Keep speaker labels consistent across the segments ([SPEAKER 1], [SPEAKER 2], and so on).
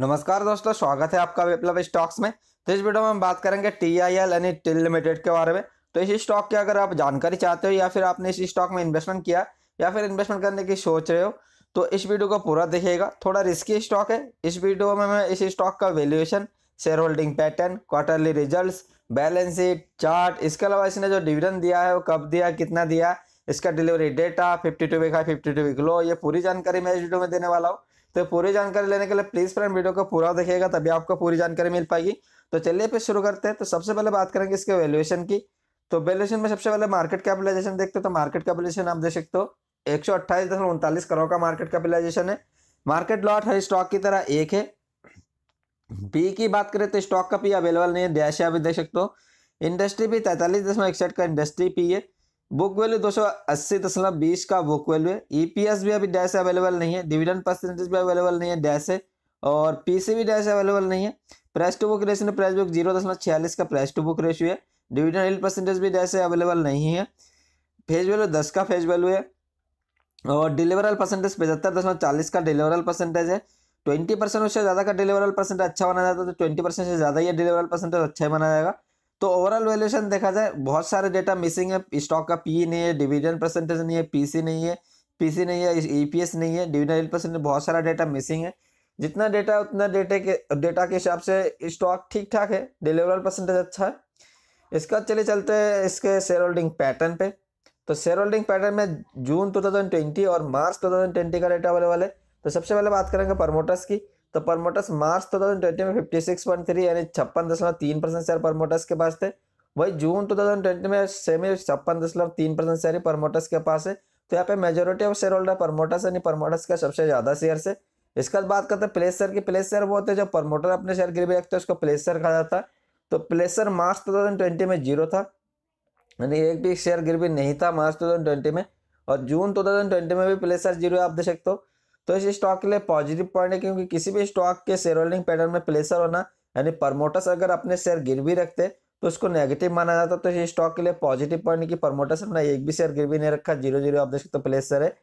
[SPEAKER 1] नमस्कार दोस्तों स्वागत है आपका विप्लव स्टॉक्स में तो इस वीडियो में हम बात करेंगे टी आई एल यानी टिल लिमिटेड के बारे में तो इस स्टॉक की अगर आप जानकारी चाहते हो या फिर आपने इस स्टॉक में इन्वेस्टमेंट किया या फिर इन्वेस्टमेंट करने की सोच रहे हो तो इस वीडियो को पूरा देखिएगा थोड़ा रिस्की स्टॉक है इस वीडियो में मैं इस स्टॉक का valuation share holding pattern quarterly result balance sheet chart इसके अलावा इसने जो डिविडेंड दिया है वो कब दिया कितना दिया इसका delivery data fifty two week high fifty two week low ये पूरी जानकारी मैं इस वीडियो में देने वाला हूँ तो पूरी जानकारी लेने के लिए प्लीज़ फ्रेंड वीडियो को पूरा देखिएगा तभी आपको पूरी जानकारी मिल पाएगी तो चलिए फिर शुरू करते हैं तो सबसे पहले बात करेंगे इसके वैल्यूएशन की तो वैल्यूएशन में सबसे पहले मार्केट कैपिटलाइजेशन देखते हो तो मार्केट कैपिटलाइजेशन आप देख सकते हो एक सौ करोड़ का मार्केट कैपिटलाइजेशन है मार्केट लॉट है स्टॉक की तरह एक है बी की बात करें तो स्टॉक का पी अवेलेबल नहीं है डैश आप देख सकते हो इंडस्ट्री भी तैतालीस दशमलव इकसठ का इंडस्ट्री पी है बुक वैल्यू दो सौ अस्सी दशमलव बीस का बुक वैल्यू है ईपीएस e भी अभी डैश अवेलेबल नहीं है डिविडेंड परसेंटेज भी अवेलेबल नहीं है डैश है और पीसी भी डैश अवेलेबल नहीं है price to book ratio price book zero दशमलव छियालीस का प्राइस टू बुक रेशियो है डिविडेंड हिल परसेंटेज भी डैश अवेलेबल नहीं है फेज वैल्यू दस का फेज वैल्यू है और डिलीवरल परसेंटेज पचहत्तर दशमलव चालीस का डिलीवरल परसेंटेज है ट्वेंटी परसेंट उससे ज़्यादा का डिलीवरल परसेंटेज अच्छा माना जाता है तो ट्वेंटी परसेंट से ज़्यादा ही डिलीवरल परसेंटेज तो अच्छा ही माना जाएगा तो ओवरऑल वैल्यूएशन देखा जाए बहुत सारे डेटा मिसिंग है स्टॉक का पी e नहीं है डिविडेंड परसेंटेज नहीं है पीसी नहीं है पीसी नहीं है ईपीएस e नहीं है डिविडेंड परसेंटेज बहुत सारा डेटा मिसिंग है जितना डेटा है उतना डेटे के डेटा के हिसाब से स्टॉक ठीक ठाक है डिलीवरल परसेंटेज अच्छा है इसका चले चलते हैं इसके शेयर होल्डिंग पैटर्न पे तो शेयर होल्डिंग पैटर्न में जून 2020 और मार्च 2020 का डेटा अवेलेबल है तो सबसे पहले बात करेंगे प्रमोटर्स की तो promoters March two thousand twenty में फिफ्टी सिक्स पॉइंट थ्री यानी छप्पन दशमलव तीन परसेंट शेयर परमोटर्स के पास थे वही जून टू थाउजेंड ट्वेंटी में सेमी छप्पन दशमलव तीन परसेंट शेयर ही परमोटर्स के पास है तो यहाँ पे majority of share holder promoters यानी परमोटर्स का सबसे ज़्यादा शेयर से इसके बाद बात करते हैं प्लेसर की प्लेसर वो होते हैं जो प्रमोटर अपने शेयर गिर भी रखते हैं उसको प्लेसर कहा जाता है तो प्लेसर मार्च टू थाउजेंड ट्वेंटी में जीरो था यानी एक भी शेयर गिर भी नहीं था मार्च टू थाउजेंड ट्वेंटी में और जून टू थाउजेंड ट्वेंटी में भी प्लेसर जीरो आप देख सकते हो तो इस स्टॉक के लिए पॉजिटिव पॉइंट है क्योंकि किसी भी स्टॉक के शेयर होल्डिंग पैटर्न में प्लेसर होना यानी प्रमोटर्स अगर अपने शेयर गिर भी रखते तो उसको नेगेटिव माना जाता तो इस स्टॉक के लिए पॉजिटिव पॉइंट की प्रमोटर्स अपना एक भी शेयर गिर भी नहीं रखा जीरो जीरो आप देख सकते तो प्लेसर है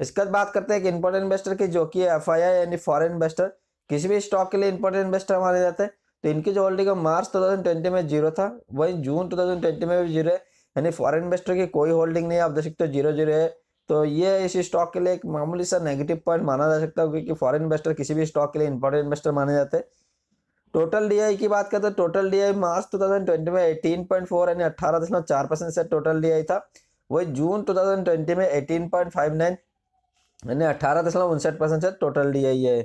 [SPEAKER 1] इसके बाद बात करते हैं एक इंपॉर्टेंट इन्वेस्टर की जो कि एफ आई आई यानी फॉरन इन्वेस्टर किसी भी स्टॉक के लिए इंपॉर्टेंट इन्वेस्टर माने जाते हैं तो इनकी जो होल्डिंग मार्च 2020 में जीरो था वहीं जून 2020 में भी जीरो है यानी फॉरेन इन्वेस्टर की कोई होल्डिंग नहीं आप देख सकते हो जीरो जीरो है तो ये इस स्टॉक के लिए एक मामूली सा नेगेटिव पॉइंट माना जा सकता है क्योंकि फॉरेन इन्वेस्टर किसी भी स्टॉक के लिए इंपॉर्टेंट इन्वेस्टर माने जाते हैं टोटल डीआई की बात करते तो टोटल डीआई मार्च 2020 में 18.4 यानी अट्ठारह दशमलव चार परसेंट से टोटल डीआई था वही जून 2020 में एटीन पॉइंट फाइव नाइन यानी अट्ठारह दशमलव उनसठ परसेंट से टोटल डीआई है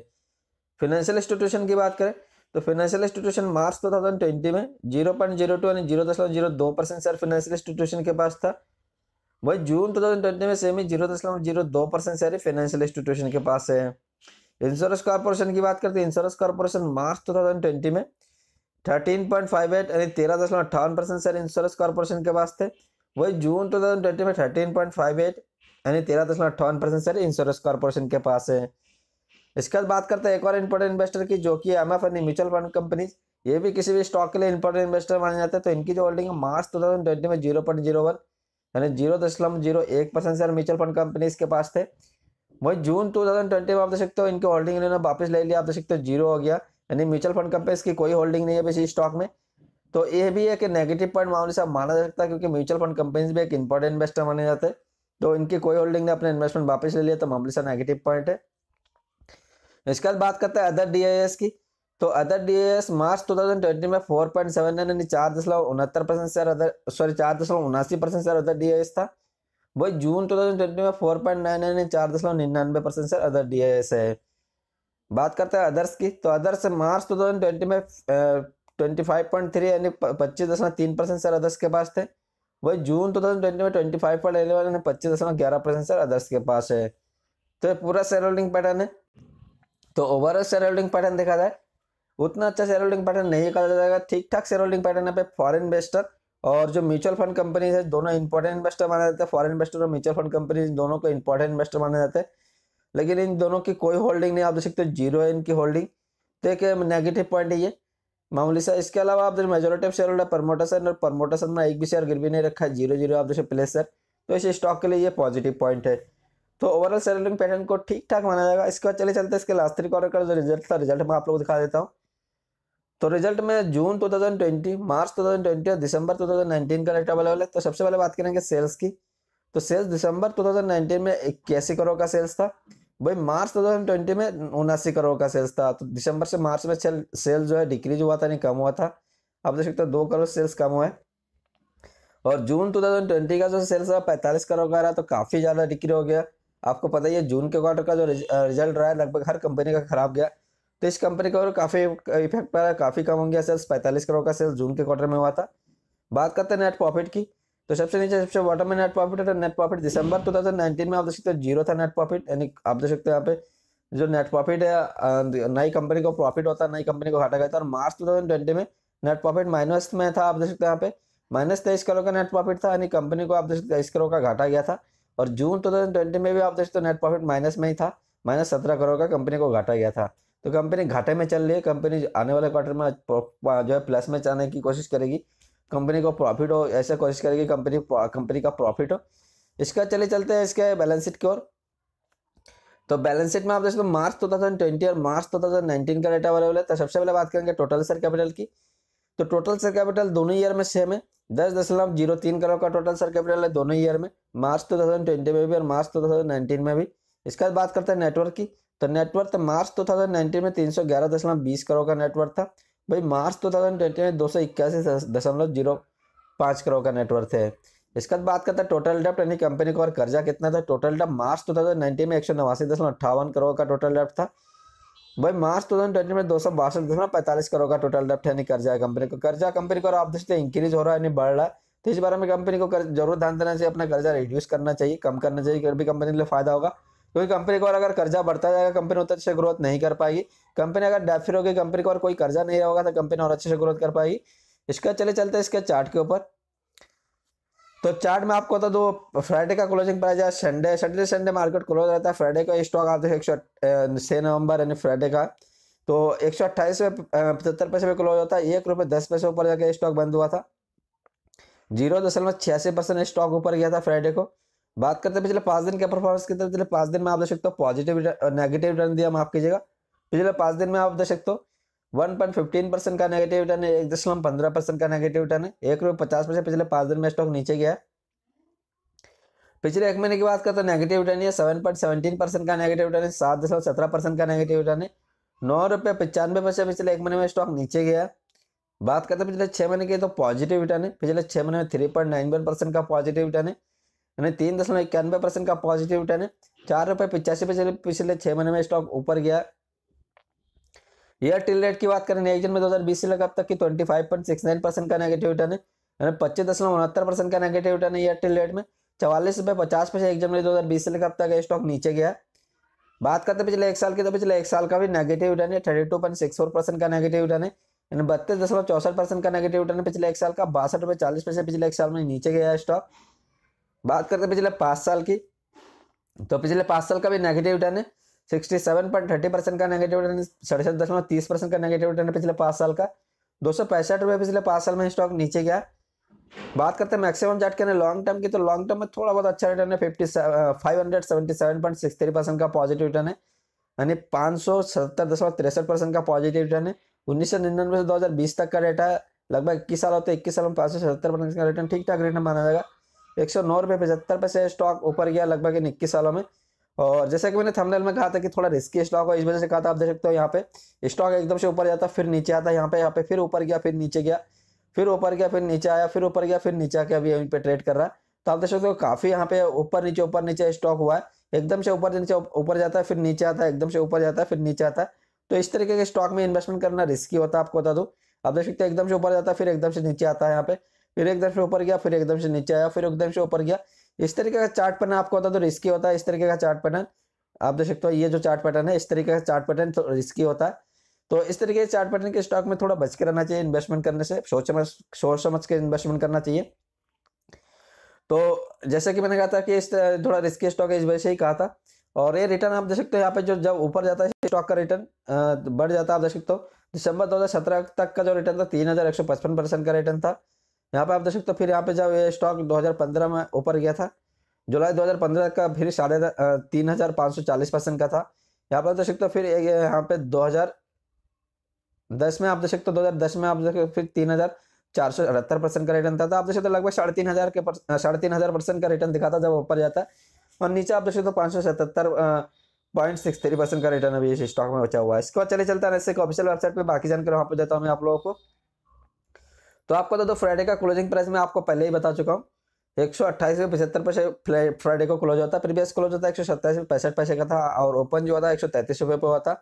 [SPEAKER 1] फिनेंशियल इंस्टीट्यूशन की बात करें तो फिनेंशियल इंस्टीट्यूशन मार्च 2020 में 0.02 यानी जीरो जीरो दशमलव दो परसेंट शेयर फाइनेंशियल इंस्टीट्यूशन के पास था वही जून 2020 तो में सेमी जीरो दशमलव जीरो दो परसेंट शेयर फाइनेंशियल इंस्टीट्यूशन के पास है इंश्योरेंस कॉर्पोरेशन की बात करते हैं इंश्योरेंस कॉर्पोरेशन मार्च 2020 में थर्टीन पॉइंट फाइव एट यानी तेरह दशमलव अठावन परसेंट शेयर इंश्योरेंस कॉर्पोरेशन के पास थे वही जून टू में थर्टीन पॉइंट फाइव एट यानी तेरह दशमलव अठावन परसेंट शेयर इंश्योरेंस कॉर्पोरेशन के पास है इसके बाद बात करते हैं एक और इंपोर्टेंट इन्वेस्टर की जो कि एम एफ यानी म्यूचुअल फंड कंपनीज ये भी किसी भी स्टॉक के लिए इंपोर्टेंट इन्वेस्टर माने जाते हैं तो इनकी जो होल्डिंग है मार्च टू में जीरो पॉइंट जीरो वन यानी जीरो दशमलव जीरो एक percent share mutual fund companies के पास थे वही जून टू थाउजेंड ट्वेंटी में आप देख सकते हो इनके होल्डिंग इन्होंने वापस ले लिया आप देख सकते हो जीरो हो गया यानी म्यूचुअल फंड कंपनीज की कोई होल्डिंग नहीं है बेसिक स्टॉक में तो ये भी एक नेगेटिव पॉइंट मामले से माना जा सकता है क्योंकि म्यूचुअल फंड कंपनीज भी एक इंपॉर्टेंट इन्वेस्टर माने जाते हैं तो इनकी कोई होल्डिंग ने अपने इन्वेस्टमेंट वापस ले लिया तो मामले से नेगेटिव पॉइंट है इसके बाद बात करते हैं अदर डी की तो अदर डीएस मार्च 2020 में 4.7 यानी चार दशमलव उनहत्तर परसेंट शेयर अदर सॉरी चार दशमलव उनासी परसेंट शेयर अदर डीएस था वही जून 2020 में नाइन यानी चार दशमलव निन्यानवे परसेंट शेयर अदर डीएस है बात करते हैं अदर्स की तो अदर्स मार्च 2020 में ट्वेंटी फाइव पॉइंट थ्री यानी पच्चीस दशमलव तीन परसेंट शेयर अदर्स के पास थे वही जून टू थाउजेंड ट्वेंटी में ट्वेंटी फाइव पॉइंट एलेवन यानी पच्चीस दशमलव ग्यारह परसेंट शेयर अदर्स के पास है तो ये पूरा शेयर होल्डिंग पैटर्न है तो ओवरऑल शेयर होल्डिंग पैटर्न देखा जाए उतना अच्छा शेयर होल्डिंग पैटर्न नहीं निकाला जाएगा ठीक ठाक शेयर होल्डिंग पैटर्न पे फॉरन इन्वेस्टर और जो म्यूचुअल फंड कंपनीज है दोनों इंपॉर्टेंट इन्वेस्टर माना जाता है फॉरन इन्वेस्टर और म्यूचुअल फंड कंपनीज दोनों को इंपॉर्टेंट इन्वेस्टर माना जाता है लेकिन इन दोनों की कोई होल्डिंग नहीं आप देख सकते हो जीरो है इनकी होल्डिंग तो एक नेगेटिव पॉइंट है ये मामूली सा इसके अलावा आप जो majority of share holder promoters और प्रमोटर सर में एक भी शेयर गिरवी नहीं रखा है जीरो जीरो आप देखो प्लेस सर तो इस स्टॉक के लिए ये पॉजिटिव पॉइंट है तो ओवरऑल शेयर होल्डिंग पैटर्न को ठीक ठाक माना जाएगा इसके बाद चले चलते इसके लास्ट थ्री क्वार्टर का जो रिजल्ट था रिजल्ट मैं आप लोग दिखा देता हूँ तो रिजल्ट में जून 2020 मार्च 2020 और दिसंबर 2019 का डेटा अवेलेबल है तो सबसे पहले बात करेंगे सेल्स की तो सेल्स दिसंबर 2019 में इक्यासी करोड़ का सेल्स था भाई मार्च 2020 में उनासी करोड़ का सेल्स था तो दिसंबर से मार्च में सेल जो है डिक्रीज हुआ था नहीं कम हुआ था आप देख सकते हो दो करोड़ सेल्स कम हुआ है और जून 2020 का जो सेल्स था पैंतालीस करोड़ का रहा तो काफ़ी ज़्यादा डिक्री हो गया आपको पता ही है जून के क्वार्टर का जो रिजल्ट रहा है लगभग हर कंपनी का खराब गया तो इस कंपनी का काफ़ी इफेक्ट पड़ा काफ़ी कम हो गया सेल्स पैंतालीस करोड़ का सेल्स जून के क्वार्टर में हुआ था बात करते हैं नेट प्रॉफिट की तो सबसे नीचे सबसे वाटर में नेट प्रॉफिट है नेट तो प्रॉफिट दिसंबर नाइनटीन में आप देख सकते हो जीरो था नेट प्रॉफिट यानी आप देख सकते हो यहाँ पे जो नेट प्रॉफिट है अं, नई कंपनी को प्रॉफिट होता है नई कंपनी को घाटा गया था और मार्च ट्वेंटी में नेट प्रॉफिट माइनस में था आप देख सकते हो यहाँ पे माइनस तेईस करोड़ का नेट प्रॉफिट था यानी कंपनी को आप देख सकते तेईस करोड़ का घाटा गया था और जून टू में भी आप देख सकते हो नेट प्रॉफिट माइनस में ही था माइनस सत्रह करोड़ का कंपनी को घाटा गया था तो कंपनी घाटे में चल रही है कंपनी आने वाले क्वार्टर में जो है प्लस में जाने की कोशिश करेगी कंपनी को प्रॉफिट हो ऐसा कोशिश करेगी कंपनी कंपनी का प्रॉफिट हो इसका चले चलते हैं इसके बैलेंस शीट की ओर तो बैलेंस शीट में आप देख हो मार्च टू थाउजेंड ट्वेंटी और मार्च टू थाउजेंड नाइनटीन का डेटा अवेलेबल है तो सबसे पहले बात करेंगे टोटल शेयर कैपिटल की तो टोटल शेयर कैपिटल दोनों ईयर में सेम है दस दशमलव जीरो तीन करोड़ का टोटल शेयर कैपिटल है दोनों ईयर में मार्च टू थाउजेंड ट्वेंटी में भी और मार्च टू थाउजेंड नाइनटीन में भी इसके बाद बात करते हैं नेटवर्क की तो नेटवर्थ तो मार्च टू थाउजेंड नाइनटीन में तीन सौ ग्यारह दशमलव बीस करोड़ का नेटवर्थ था भाई मार्च टू थाउजेंड ट्वेंटी में दो सौ इक्यासी दशमलव जीरो पाँच करोड़ का नेटवर्थ है इसके बाद बात करते हैं टोटल डेप्ट यानी कंपनी को और कर्जा कितना था total debt March two thousand nineteen में एक सौ नवासी दशमलव अट्ठावन करोड़ का टोटल डेप्ट था भाई मार्च टू थाउजेंड ट्वेंटी में दो सौ बासठ दशमलव पैंतालीस करोड़ का टोटल डेप्ट यानी कर्जा है कंपनी को कर्जा कंपनी को आप देखते इंक्रीज हो रहा है यानी बढ़ रहा है तो इस बारे में कंपनी को जरूर ध्यान देना चाहिए अपना कर्जा रिड्यूस करना चाहिए कम करना चाहिए कभी कंपनी के लिए फायदा होगा क्योंकि कंपनी को अगर कर्जा बढ़ता जाएगा कंपनी उतर अच्छे ग्रोथ नहीं कर पाएगी कंपनी अगर डेफिर होगी कंपनी को और कोई कर्जा नहीं होगा तो कंपनी और अच्छे से ग्रोथ कर पाएगी इसका चले चलते इसके चार्ट के ऊपर तो चार्ट में आपको तो दो फ्राइडे का क्लोजिंग प्राइस है Sunday Saturday Sunday market close रहता है फ्राइडे का स्टॉक आप देखो एक सौ छः नवंबर यानी फ्राइडे का तो एक सौ अट्ठाईस में पचहत्तर पैसे में क्लोज होता है एक रुपये दस पैसे ऊपर जाकर स्टॉक बंद हुआ था जीरो दशमलव छियासी परसेंट स्टॉक ऊपर गया था फ्राइडे को बात करते हैं पिछले पांच दिन के परफॉर्मेंस की तरफ पिछले पांच दिन में आप देख सकते हो पॉजिटिव नेगेटिव रिटर्न दिया माफ कीजिएगा पिछले पांच दिन में आप देख सकते हो वन पॉइंट फिफ्टीन परसेंट का नेगेटिव रिटर्न है एक दशमलव पंद्रह परसेंट का नेगेटिव रिटर्न है एक रुपये पचास परसेंट पिछले पांच दिन में स्टॉक नीचे गया है पिछले एक महीने की बात करते हैं नेगेटिव रिटर्न है सेवन पॉइंट सेवेंटीन परसेंट का नेगेटिव रिटर्न है सात दशमलव सत्रह परसेंट का नेगेटिव रिटर्न है नौ रुपये पचानवे परसेंट पिछले एक महीने में स्टॉक नीचे गया बात करते हैं पिछले छह महीने की तो पॉजिटिव रिटर्न है पिछले छह महीने में three point nine one percent का पॉजिटिव रिटर्न है यानी तीन दशमलव इक्यानवे परसेंट का पॉजिटिव रिटर्न है चार रुपये पिचासी पैसे पिछले छः महीने में स्टॉक ऊपर गया एयरटेल रेट की बात करें नेक्स्ट में 2020 से लगा अब तक की 25.69 परसेंट का नेगेटिव रिटर्न है यानी पच्चीस दशमलव उनहत्तर परसेंट का नेगेटिव रिटर्न है एयरटेल रेट में चवालीस रुपये पचास पैसे एक जनवरी दो हज़ार बीस से लेकर अब तक स्टॉक नीचे गया बात करते हैं पिछले एक साल की तो पिछले एक साल का भी नेगेटिव रिटर्न है thirty two point six four percent का नेगेटिव रिटर्न है यानी बत्तीस दशमलव चौसठ परसेंट का नेगेटिव रिटर्न है पिछले एक साल का बासठ रुपये चालीस पैसे पिछले एक साल में नीचे गया स्टॉक बात करते हैं पिछले पाँच साल की तो पिछले पाँच साल का भी नेगेटिव रिटर्न है sixty seven point thirty percent का नेगेटिव रिटर्न सड़सठ दशमलव तीस परसेंट का नेगेटिव रिटर्न है पिछले पाँच साल का दो सौ पैंसठ रुपये पिछले पाँच साल में स्टॉक नीचे गया बात करते हैं मैक्सिमम चार्ट करने लॉन्ग टर्म की तो लॉन्ग टर्म में थोड़ा बहुत अच्छा रिटर्न है fifty five hundred seventy seven point six three percent का पॉजिटिव रिटर्न है यानी पाँच सौ सत्तर दशमलव तिरसठ परसेंट का पॉजिटिव रिटर्न है उन्नीस सौ निन्यानवे से दो हज़ार बीस तक का डेटा है लगभग इक्कीस साल होते है इक्कीस साल में पाँच सौ सत्तर परसेंट का रिटर्न ठीक ठाक रिटर्न माना जाएगा एक सौ नौ रुपये पचहत्तर पैसे स्टॉक ऊपर गया लगभग इन इक्कीस सालों में और जैसा कि मैंने थंबनेल में कहा था कि थोड़ा रिस्की स्टॉक है इस वजह से कहा था आप देख सकते हो यहाँ पे स्टॉक एकदम से ऊपर जाता फिर नीचे आता यहाँ पे यहाँ पे फिर ऊपर गया फिर नीचे गया फिर ऊपर गया फिर नीचे आया फिर ऊपर गया फिर नीचे आके अभी यहीं पे ट्रेड कर रहा है तो आप देख सकते हो काफ़ी यहाँ पे ऊपर नीचे ऊपर नीचे स्टॉक हुआ है एकदम से ऊपर नीचे ऊपर जाता है फिर नीचे आता है एकदम से ऊपर जाता है फिर नीचे आता है तो इस तरीके के स्टॉक में इन्वेस्टमेंट करना रिस्की होता है आपको बता दूँ आप देख सकते हो एकदम से ऊपर जाता है फिर एकदम से नीचे आता है यहाँ पे फिर एकदम से ऊपर गया फिर एकदम से नीचे आया फिर एकदम से ऊपर गया इस तरीके का चार्ट पैटर्न आपको होता है तो रिस्की होता है इस तरीके का चार्ट पैटर्न आप देख सकते हो ये जो चार्ट पैटर्न है इस तरीके का चार्ट पैटर्न तो रिस्की होता है तो इस तरीके के चार्ट पैटर्न के स्टॉक में थोड़ा बच के रहना चाहिए इन्वेस्टमेंट करने से सोच समझ सोच समझ के इन्वेस्टमेंट करना चाहिए तो जैसे कि मैंने कहा था कि इस थोड़ा रिस्की स्टॉक है इस वजह से ही कहा था और ये रिटर्न आप देख सकते हो यहाँ पे जो जब ऊपर जाता है स्टॉक का रिटर्न बढ़ जाता है आप देख सकते हो दिसंबर सत्रह तक का जो रिटर्न था तीन हजार एक सौ पचपन परसेंट का रिटर्न था यहाँ पर आप देख सकते हो फिर यहाँ पे जब ये स्टॉक 2015 में ऊपर गया था जुलाई 2015 का फिर साढ़े तीन हज़ार पाँच सौ चालीस परसेंट का था यहाँ पर देख सकते हो फिर यहाँ पे 2010 में आप देख सकते हो 2010 में आप देख सकते फिर तीन हज़ार चार सौ अठहत्तर परसेंट का रिटर्न था तो आप देख सकते हो लगभग साढ़े तीन हज़ार के साढ़े तीन हज़ार परसेंट का रिटर्न दिखाता जब ऊपर जाता है और नीचे आप देख सकते हो पाँच सौ सतहत्तर पॉइंट सिक्स थ्री परसेंट का रिटर्न अभी इस स्टॉक में बचा हुआ है इसके बाद चले चलता है ऑफिशियल वेबसाइट पर बाकी जानकारी वहाँ पर देता हूँ मैं आप लोगों को तो आपको दो तो फ्राइडे का क्लोजिंग प्राइस मैं आपको पहले ही बता चुका हूँ एक सौ अट्ठाईस में पचहत्तर पैसे फ्राइडे को क्लोज होता है प्रीवियस क्लोज होता है एक सौ सत्ताईस में पैंसठ पैसे का था और ओपन जो होता था एक सौ तैंतीस रुपये पर हुआ था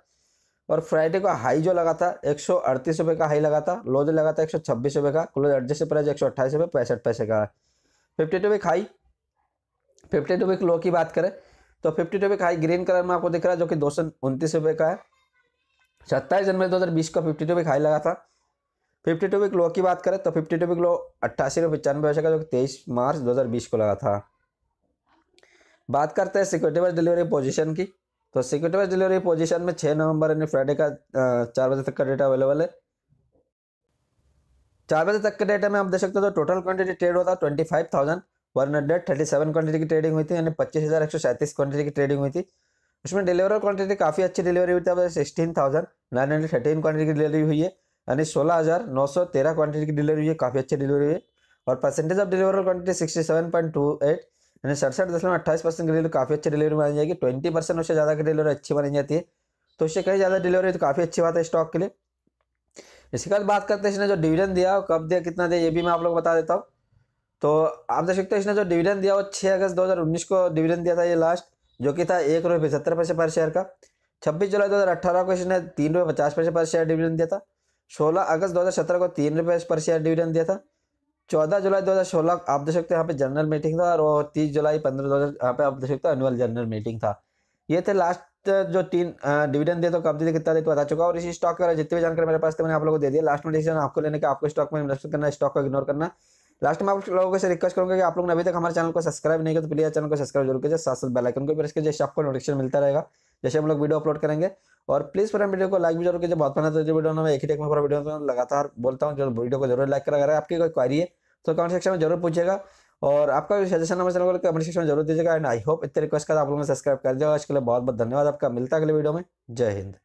[SPEAKER 1] और फ्राइडे का हाई जो लगा था एक सौ अड़तीस रुपये का हाई लगा था लो जो लगा था एक सौ छब्बीस रुपये का क्लोज एडजस्ट प्राइस एक सौ अट्ठाईस रुपये पैंसठ पैसे का है fifty two week high fifty two week low की बात करें तो fifty two week high green colour में आपको दिख रहा है जो कि दो सौ उनतीस रुपये का है सत्ताईस जनवरी दो हज़ार बीस का फिफ्टी टू वीक हाई लगा था फिफ्टी टू वीक लो की बात करें तो फिफ्टी टू वीक लो अट्ठासी रुपये पचानवे पैसे का जो तेईस मार्च दो हज़ार बीस को लगा था बात करते हैं सिक्योरिटीवाइज डिलीवरी पोजीशन की तो सिक्योरिटीवाइज डिलीवरी पोजीशन में छः नवंबर यानी फ्राइडे का चार बजे तक का डेटा अवेलेबल है चार बजे तक के डेटा में आप देख सकते हो तो टोटल क्वांटिटी ट्रेड होता twenty five thousand one hundred thirty seven quantity की ट्रेडिंग हुई थी यानी पच्चीस हज़ार एक सौ सैंतीस क्वांटिटी की ट्रेडिंग हुई थी उसमें डिलीवर क्वांटिटी काफ़ी अच्छी डिलीवरी हुई थी sixteen thousand nine hundred thirteen quantity की डिलीवरी हुई है यानी सोलह हज़ार नौ सौ तेरह क्वान्टिटी की डिलीवरी हुई है काफ़ी अच्छी डिलीवरी हुई है और percentage of deliverable quantity sixty seven point two eight यानी सड़सठ दशमलव अट्ठाईस परसेंट की डिलीवरी काफ़ी अच्छी डिलीवरी मानी जाएगी ट्वेंटी परसेंट उससे ज़्यादा की डिलीवरी अच्छी मानी जाती है तो उससे कहीं ज़्यादा डिलीवरी तो काफ़ी अच्छी बात है स्टॉक के लिए इसके बाद बात करते हैं इसने जो डिविडेंड दिया कब दिया कितना दिया ये भी मैं आप लोग बता देता हूँ तो आप देख सकते हो इसने जो डिविडेंड दिया वो छः अगस्त दो को डिविडेंड दिया था ये लास्ट जो कि था एक रुपये पचहत्तर पैसे पर शेयर का छब्बीस जुलाई दो हज़ार अट्ठारह को इसने तीन रुपये पचास पैसे पर शेयर डिविडेंड दिया था सोलह अगस्त 2017 को तीन रुपये पर शेयर डिविडेंड दिया था चौदह जुलाई 2016 आप देख सकते हो यहाँ पे जनरल मीटिंग था और तीस जुलाई पंद्रह दो यहाँ पे आप देख सकते हो एनुअल जनरल मीटिंग था ये थे लास्ट जो तीन डिविडेंड दिया तो कब दिए कितना देते बता चुका और इसी स्टॉक के जितनी भी जानकारी मेरे पास थे मैंने आप लोगों को दे दिया लास्ट में डिसीजन आपको लेने का आपको स्टॉक में इन्वेस्ट करना स्टॉक को इग्नोर करना लास्ट में आप लोगों से रिक्वेस्ट करूंगा कि आप लोग ने अभी तक हमारे चैनल को सब्सक्राइब नहीं किया तो प्लीज़ चैनल को सब्सक्राइब जरूर कीजिए साथ साथ बेलाइकन को प्रेस कीजिए जैसे आपको नोटिफिकेशन मिलता रहेगा जैसे हम लोग वीडियो अपलोड करेंगे और प्लीज़ फिर वीडियो को लाइक भी जरूर कीजिए बहुत पसंद है वीडियो में एक ही टेक में पूरा वीडियो लगातार बोलता हूँ जो वीडियो को जरूर लाइक करा अगर आपकी कोई क्वारी है तो कमेंट सेक्शन में जरूर पूछेगा और आपका सजेशन हमारे चैनल को कमेंट सेक्शन में जरूर दीजिएगा एंड आई होप इतने रिक्वेस्ट कर आप लोगों ने सब्सक्राइब कर दिया इसके लिए बहुत बहुत धन्यवाद आपका मिलता है अगले वीडियो में जय हिंद